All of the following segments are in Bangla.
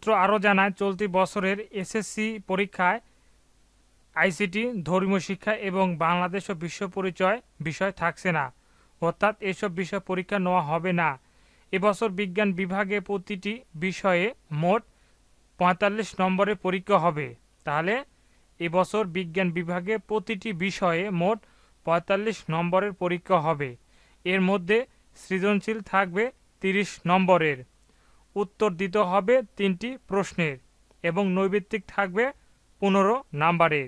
সূত্র আরও জানায় চলতি বছরের এসএসসি পরীক্ষায় আইসিটি ধর্মীয় শিক্ষা এবং বাংলাদেশ ও বিশ্ব পরিচয় বিষয় থাকছে না অর্থাৎ এসব বিষয় পরীক্ষা নেওয়া হবে না এবছর বিজ্ঞান বিভাগে প্রতিটি বিষয়ে মোট পঁয়তাল্লিশ নম্বরের পরীক্ষা হবে তাহলে এবছর বিজ্ঞান বিভাগে প্রতিটি বিষয়ে মোট পঁয়তাল্লিশ নম্বরের পরীক্ষা হবে এর মধ্যে সৃজনশীল থাকবে তিরিশ নম্বরের উত্তর দিতে হবে তিনটি প্রশ্নের এবং নৈবিত্তিক থাকবে পনেরো নম্বরের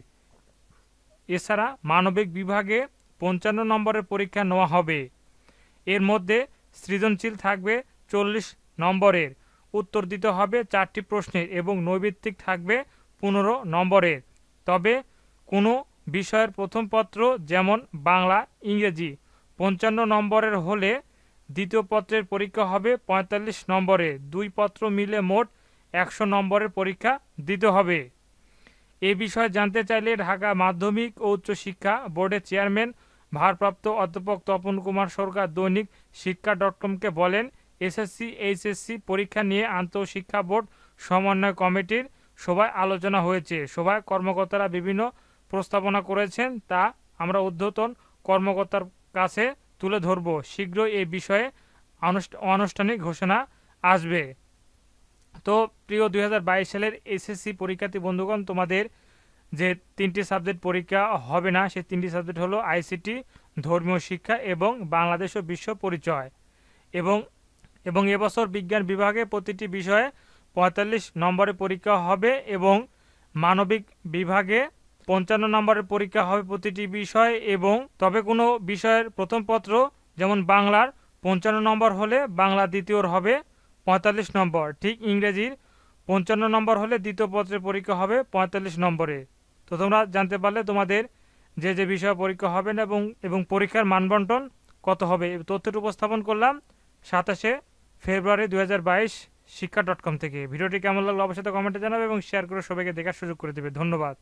এছাড়া মানবিক বিভাগে পঞ্চান্ন নম্বরের পরীক্ষা নেওয়া হবে এর মধ্যে সৃজনশীল থাকবে চল্লিশ নম্বরের উত্তর দিতে হবে চারটি প্রশ্নের এবং নৈবিত্তিক থাকবে পনেরো নম্বরের তবে কোনো বিষয়ের প্রথম পত্র যেমন বাংলা ইংরেজি পঞ্চান্ন নম্বরের হলে দ্বিতীয় পত্রের পরীক্ষা হবে ৪৫ নম্বরে দুই পত্র মিলে মোট একশো নম্বরের পরীক্ষা দিতে হবে এ বিষয়ে জানতে চাইলে ঢাকা মাধ্যমিক ও উচ্চশিক্ষা বোর্ডের চেয়ারম্যান ভারপ্রাপ্ত অধ্যাপক তপন কুমার সরকার দৈনিক শিক্ষা ডট কমকে বলেন এসএসসি এইচএসসি পরীক্ষা নিয়ে আন্তঃশিক্ষা বোর্ড সমন্বয় কমিটির সভায় আলোচনা হয়েছে সভায় কর্মকর্তারা বিভিন্ন প্রস্তাবনা করেছেন তা আমরা ঊর্ধ্বতন কর্মকর্তার কাছে তুলে ধরব শীঘ্রই এ বিষয়ে আনুষ্ঠানিক ঘোষণা আসবে তো প্রিয় দুই সালের এসএসসি পরীক্ষার্থী বন্ধুগণ তোমাদের যে তিনটি সাবজেক্ট পরীক্ষা হবে না সেই তিনটি সাবজেক্ট হলো আইসিটি ধর্মীয় শিক্ষা এবং বাংলাদেশ ও বিশ্ব পরিচয় এবং এবং এবছর বিজ্ঞান বিভাগে প্রতিটি বিষয়ে পঁয়তাল্লিশ নম্বরে পরীক্ষা হবে এবং মানবিক বিভাগে পঞ্চান্ন নম্বরের পরীক্ষা হবে প্রতিটি বিষয় এবং তবে কোনো বিষয়ের প্রথম পত্র যেমন বাংলার পঞ্চান্ন নম্বর হলে বাংলা দ্বিতীয়র হবে পঁয়তাল্লিশ নম্বর ঠিক ইংরেজির পঞ্চান্ন নম্বর হলে দ্বিতীয় পত্রের পরীক্ষা হবে পঁয়তাল্লিশ নম্বরে তো তোমরা জানতে পারলে তোমাদের যে যে বিষয়ে পরীক্ষা হবে না এবং এবং পরীক্ষার মানবন্টন কত হবে তথ্যটি উপস্থাপন করলাম সাতাশে ফেব্রুয়ারি দু শিক্ষা ডট কম থেকে ভিডিওটি কেমন লাগলো অবশ্যই কমেন্টে জানাবে এবং শেয়ার করে সবাইকে দেখার সুযোগ করে দেবে ধন্যবাদ